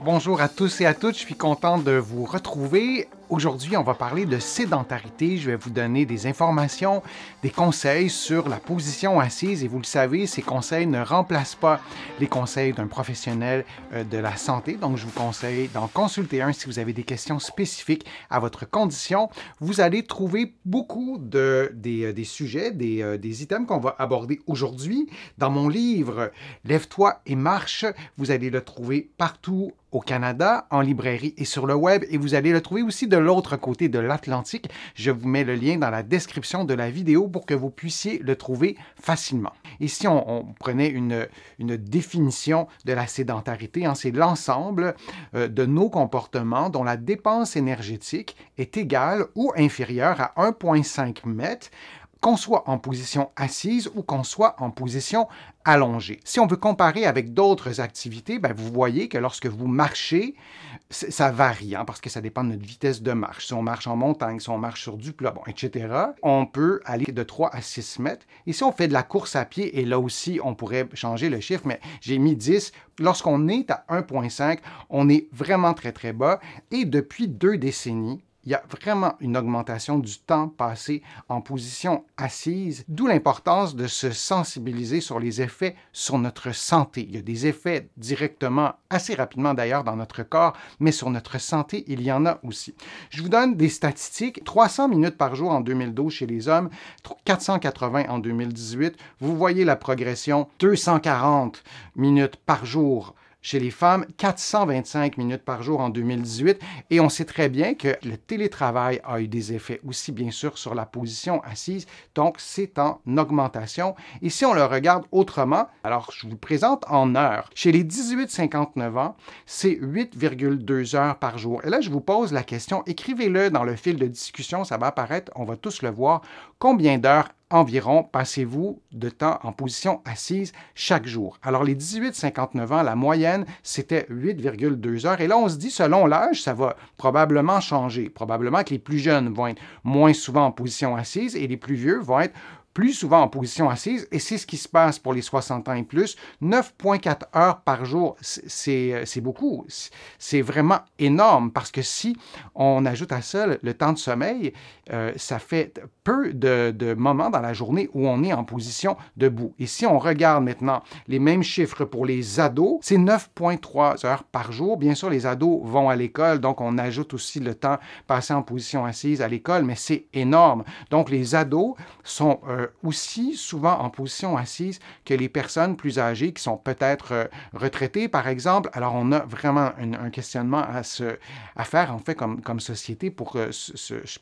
Bonjour à tous et à toutes, je suis content de vous retrouver. Aujourd'hui, on va parler de sédentarité. Je vais vous donner des informations, des conseils sur la position assise et vous le savez, ces conseils ne remplacent pas les conseils d'un professionnel euh, de la santé. Donc, je vous conseille d'en consulter un si vous avez des questions spécifiques à votre condition. Vous allez trouver beaucoup de, des, euh, sujets, des, euh, des items qu'on va aborder aujourd'hui dans mon livre Lève-toi et marche. Vous allez le trouver partout au Canada, en librairie et sur le web, et vous allez le trouver aussi de l'autre côté de l'Atlantique. Je vous mets le lien dans la description de la vidéo pour que vous puissiez le trouver facilement. Ici, on, prenait une, définition de la sédentarité, hein, c'est l'ensemble euh, de nos comportements dont la dépense énergétique est égale ou inférieure à 1,5 m qu'on soit en position assise ou qu'on soit en position allongée. Si on veut comparer avec d'autres activités, ben, vous voyez que lorsque vous marchez, ça varie, hein, parce que ça dépend de notre vitesse de marche. Si on marche en montagne, si on marche sur du plat, etc., on peut aller de 3 à 6 mètres. Et si on fait de la course à pied, et là aussi, on pourrait changer le chiffre, mais j'ai mis 10. Lorsqu'on est à 1,5, on est vraiment très, très bas. Et depuis deux décennies, il y a vraiment une augmentation du temps passé en position assise, d'où l'importance de se sensibiliser sur les effets sur notre santé. Il y a des effets directement, assez rapidement d'ailleurs, dans notre corps, mais sur notre santé, il y en a aussi. Je vous donne des statistiques. 300 minutes par jour en 2012 chez les hommes, 480 en 2018. Vous voyez la progression, 240 minutes par jour chez les femmes, 425 minutes par jour en 2018. Et on sait très bien que le télétravail a eu des effets aussi, bien sûr, sur la position assise. Donc, c'est en augmentation. Et si on le regarde autrement, alors je vous présente en heures. Chez les 18-59 ans, c'est 8,2 heures par jour. Et là, je vous pose la question, écrivez-le dans le fil de discussion, ça va apparaître, on va tous le voir. Combien d'heures environ passez-vous de temps en position assise chaque jour. Alors les 18-59 ans, la moyenne, c'était 8,2 heures. Et là, on se dit, selon l'âge, ça va probablement changer. Probablement que les plus jeunes vont être moins souvent en position assise et les plus vieux vont être plus souvent en position assise, et c'est ce qui se passe pour les 60 ans et plus. 9,4 heures par jour, euh, c'est beaucoup. C'est vraiment énorme parce que si on ajoute à ça le temps de sommeil, euh, ça fait peu de, moments dans la journée où on est en position debout. Et si on regarde maintenant les mêmes chiffres pour les ados, c'est 9,3 heures par jour. Bien sûr, les ados vont à l'école, donc on ajoute aussi le temps passé en position assise à l'école, mais c'est énorme. Donc les ados sont... Euh, euh, aussi souvent en position assise que les personnes plus âgées qui sont peut-être euh, retraitées, par exemple. Alors, on a vraiment un questionnement à, se, à faire, en fait, comme, comme société pour, euh,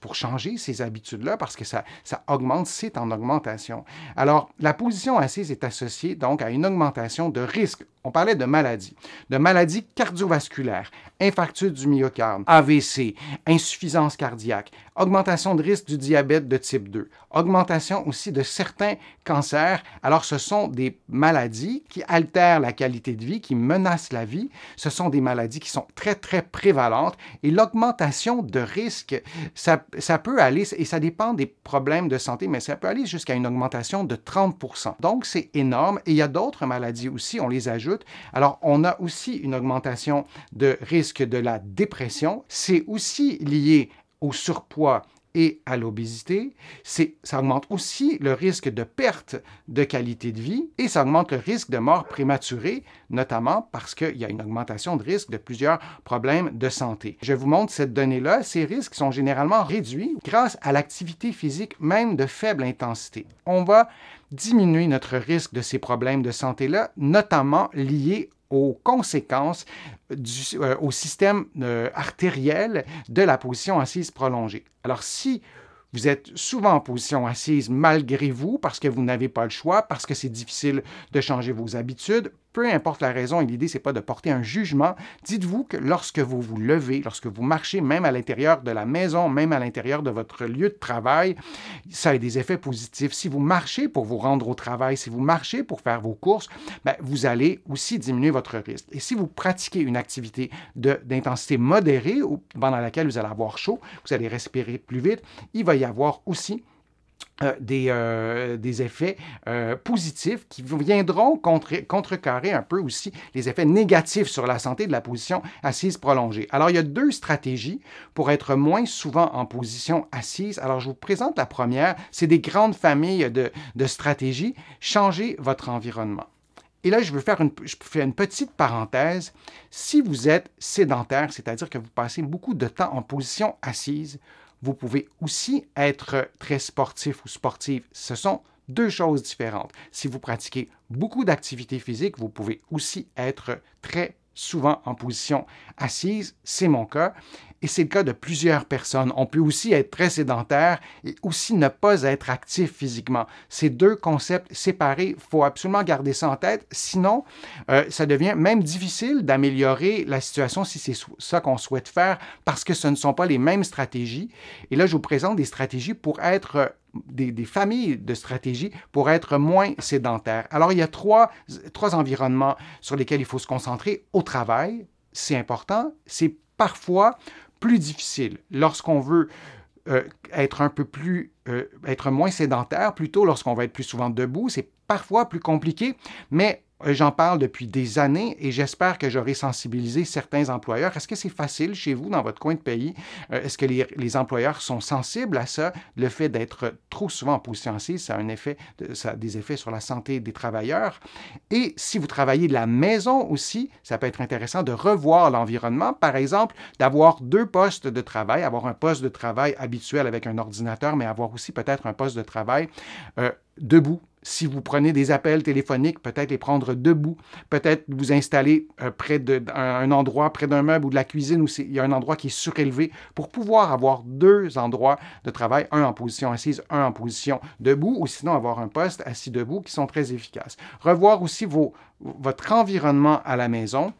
pour changer ces habitudes-là parce que ça, ça augmente, c'est en augmentation. Alors, la position assise est associée donc à une augmentation de risque on parlait de maladies, de maladies cardiovasculaires, infarctus du myocarde, AVC, insuffisance cardiaque, augmentation de risque du diabète de type 2, augmentation aussi de certains cancers. Alors ce sont des maladies qui altèrent la qualité de vie, qui menacent la vie. Ce sont des maladies qui sont très très prévalentes et l'augmentation de risque, ça, peut aller, et ça dépend des problèmes de santé, mais ça peut aller jusqu'à une augmentation de 30 Donc c'est énorme et il y a d'autres maladies aussi, on les ajoute alors, on a aussi une augmentation de risque de la dépression. C'est aussi lié au surpoids et à l'obésité, ça augmente aussi le risque de perte de qualité de vie et ça augmente le risque de mort prématurée, notamment parce qu'il y a une augmentation de risque de plusieurs problèmes de santé. Je vous montre cette donnée-là. Ces risques sont généralement réduits grâce à l'activité physique même de faible intensité. On va diminuer notre risque de ces problèmes de santé-là, notamment liés aux conséquences euh, au système euh, artériel de la position assise prolongée. Alors si vous êtes souvent en position assise malgré vous parce que vous n'avez pas le choix, parce que c'est difficile de changer vos habitudes, peu importe la raison, et l'idée, c'est pas de porter un jugement, dites-vous que lorsque vous vous levez, lorsque vous marchez, même à l'intérieur de la maison, même à l'intérieur de votre lieu de travail, ça a des effets positifs. Si vous marchez pour vous rendre au travail, si vous marchez pour faire vos courses, ben, vous allez aussi diminuer votre risque. Et si vous pratiquez une activité d'intensité modérée, pendant laquelle vous allez avoir chaud, vous allez respirer plus vite, il va y avoir aussi euh, euh, des, effets euh, positifs qui viendront contrecarrer un peu aussi les effets négatifs sur la santé de la position assise prolongée. Alors, il y a deux stratégies pour être moins souvent en position assise. Alors, je vous présente la première. C'est des grandes familles de, stratégies. Changez votre environnement. Et là, je veux faire une, fais une petite parenthèse. Si vous êtes sédentaire, c'est-à-dire que vous passez beaucoup de temps en position assise, vous pouvez aussi être très sportif ou sportive. Ce sont deux choses différentes. Si vous pratiquez beaucoup d'activités physiques, vous pouvez aussi être très souvent en position assise, c'est mon cas, et c'est le cas de plusieurs personnes. On peut aussi être très sédentaire et aussi ne pas être actif physiquement. Ces deux concepts séparés, il faut absolument garder ça en tête, sinon euh, ça devient même difficile d'améliorer la situation si c'est ça qu'on souhaite faire, parce que ce ne sont pas les mêmes stratégies. Et là, je vous présente des stratégies pour être euh, des, familles de stratégies pour être moins sédentaires. Alors, il y a trois, trois environnements sur lesquels il faut se concentrer. Au travail, c'est important, c'est parfois plus difficile lorsqu'on veut euh, être un peu plus, euh, être moins sédentaire, plutôt lorsqu'on va être plus souvent debout, c'est parfois plus compliqué, mais euh, J'en parle depuis des années et j'espère que j'aurai sensibilisé certains employeurs. Est-ce que c'est facile chez vous, dans votre coin de pays? Euh, est-ce que les, employeurs sont sensibles à ça? Le fait d'être trop souvent en position ça a, un effet, des effets sur la santé des travailleurs. Et si vous travaillez de la maison aussi, ça peut être intéressant de revoir l'environnement. Par exemple, d'avoir deux postes de travail, avoir un poste de travail habituel avec un ordinateur, mais avoir aussi peut-être un poste de travail euh, debout si vous prenez des appels téléphoniques, peut-être les prendre debout, peut-être vous installer euh, près d'un endroit, près d'un meuble ou de la cuisine où il y a un endroit qui est surélevé pour pouvoir avoir deux endroits de travail, un en position assise, un en position debout, ou sinon avoir un poste assis debout qui sont très efficaces. Revoir aussi votre environnement à la maison.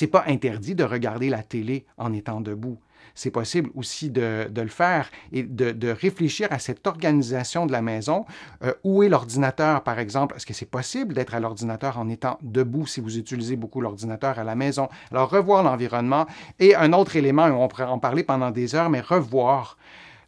n'est pas interdit de regarder la télé en étant debout c'est possible aussi de, le faire et de, réfléchir à cette organisation de la maison. Euh, où est l'ordinateur, par exemple? Est-ce que c'est possible d'être à l'ordinateur en étant debout si vous utilisez beaucoup l'ordinateur à la maison? Alors, revoir l'environnement. Et un autre élément, on pourrait en parler pendant des heures, mais revoir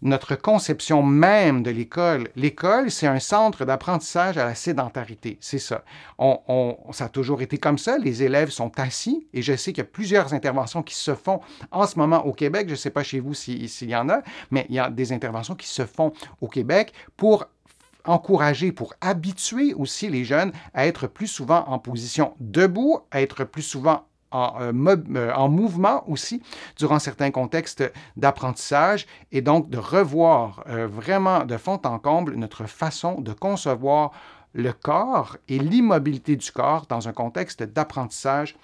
notre conception même de l'école. L'école, c'est un centre d'apprentissage à la sédentarité, c'est ça. On, ça a toujours été comme ça, les élèves sont assis, et je sais qu'il y a plusieurs interventions qui se font en ce moment au Québec, je ne sais pas chez vous s'il y en a, mais il y a des interventions qui se font au Québec pour encourager, pour habituer aussi les jeunes à être plus souvent en position debout, à être plus souvent euh, euh, en, mouvement aussi durant certains contextes d'apprentissage et donc de revoir euh, vraiment de fond en comble notre façon de concevoir le corps et l'immobilité du corps dans un contexte d'apprentissage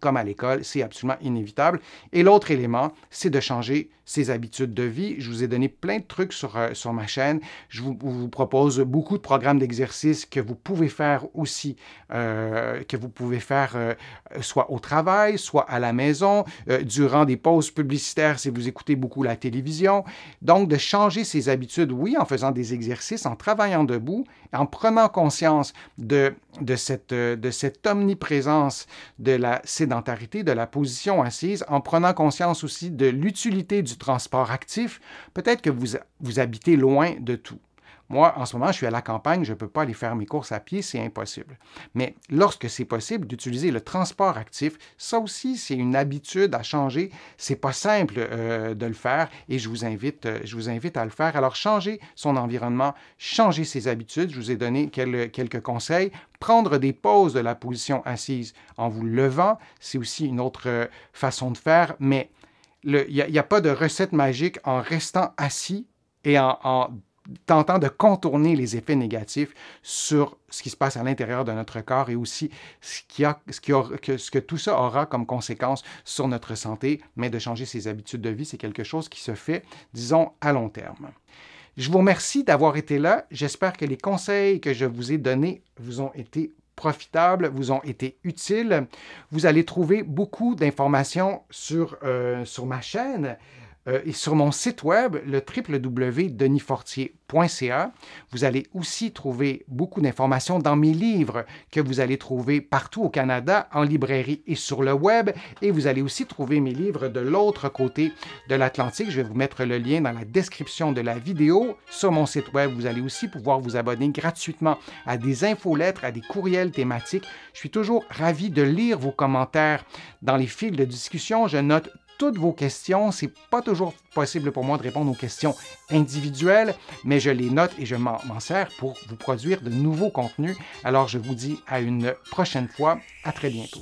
comme à l'école, c'est absolument inévitable. Et l'autre élément, c'est de changer ses habitudes de vie. Je vous ai donné plein de trucs sur, euh, sur ma chaîne. Je vous, propose beaucoup de programmes d'exercices que vous pouvez faire aussi, euh, que vous pouvez faire euh, soit au travail, soit à la maison, durant des pauses publicitaires si vous écoutez beaucoup la télévision. Donc, de changer ses habitudes, oui, en faisant des exercices, en travaillant debout, en prenant conscience de, de, cette, de cette omniprésence de la sédentarité, de la position assise, en prenant conscience aussi de l'utilité du transport actif, peut-être que vous, vous habitez loin de tout. Moi, en ce moment, je suis à la campagne, je ne peux pas aller faire mes courses à pied, c'est impossible. Mais lorsque c'est possible d'utiliser le transport actif, ça aussi, c'est une habitude à changer. C'est pas simple euh, de le faire et je vous, invite, euh, je vous invite à le faire. Alors, changer son environnement, changer ses habitudes. Je vous ai donné quelques conseils. Prendre des pauses de la position assise en vous levant, c'est aussi une autre euh, façon de faire, mais il n'y a, pas de recette magique en restant assis et en, tentant de contourner les effets négatifs sur ce qui se passe à l'intérieur de notre corps et aussi ce, qui a, ce, qui que, ce que tout ça aura comme conséquence sur notre santé, mais de changer ses habitudes de vie, c'est quelque chose qui se fait, disons, à long terme. Je vous remercie d'avoir été là. J'espère que les conseils que je vous ai donnés vous ont été profitables, vous ont été utiles. Vous allez trouver beaucoup d'informations sur, euh, sur ma chaîne euh, et sur mon site web, le www.denisfortier.ca, vous allez aussi trouver beaucoup d'informations dans mes livres que vous allez trouver partout au Canada, en librairie et sur le web. Et vous allez aussi trouver mes livres de l'autre côté de l'Atlantique. Je vais vous mettre le lien dans la description de la vidéo. Sur mon site web, vous allez aussi pouvoir vous abonner gratuitement à des infolettres, à des courriels thématiques. Je suis toujours ravi de lire vos commentaires dans les fils de discussion. Je note toutes vos questions. C'est pas toujours possible pour moi de répondre aux questions individuelles, mais je les note et je m'en sers pour vous produire de nouveaux contenus. Alors je vous dis à une prochaine fois. À très bientôt.